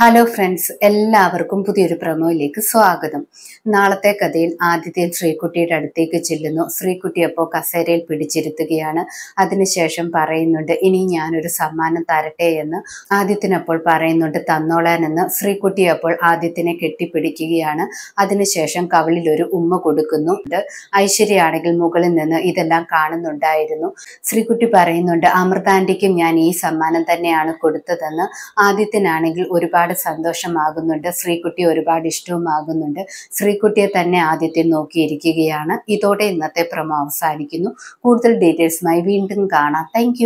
hello friends എല്ലാവർക്കും പുതിയൊരു പ്രമോയിലേക്ക് സ്വാഗതം നാളത്തെ കഥയിൽ ആദിത്യൻ ശ്രീകുട്ടിയുടെ അടുത്തേക്ക് ചെല്ലുന്നു ശ്രീകുട്ടി അപ്പോൾ കസേരയിൽ പിടിച്ചിരുത്തുകയാണ് അതിനുശേഷം പറയുന്നുണ്ട് ഇനി ഞാനൊരു സമ്മാനം തരട്ടെ എന്ന് ആദ്യത്തിനപ്പോൾ പറയുന്നുണ്ട് തന്നോളാനെന്ന് ശ്രീകുട്ടി അപ്പോൾ ആദിത്യനെ കെട്ടിപ്പിടിക്കുകയാണ് അതിനുശേഷം കവളിൽ ഒരു ഉമ്മ കൊടുക്കുന്നുണ്ട് ഐശ്വര്യയാണെങ്കിൽ മുകളിൽ നിന്ന് ഇതെല്ലാം കാണുന്നുണ്ടായിരുന്നു ശ്രീകുട്ടി പറയുന്നുണ്ട് അമൃതാന്റിക്കും ഞാൻ ഈ സമ്മാനം തന്നെയാണ് കൊടുത്തതെന്ന് ആദിത്യനാണെങ്കിൽ ഒരുപാട് ഒരുപാട് സന്തോഷമാകുന്നുണ്ട് ശ്രീകുട്ടി ഒരുപാട് ഇഷ്ടവുമാകുന്നുണ്ട് ശ്രീകുട്ടിയെ തന്നെ ആദ്യത്തെ നോക്കിയിരിക്കുകയാണ് ഇതോടെ ഇന്നത്തെ പ്രമോ അവസാനിക്കുന്നു കൂടുതൽ ഡീറ്റെയിൽസുമായി വീണ്ടും കാണാം താങ്ക്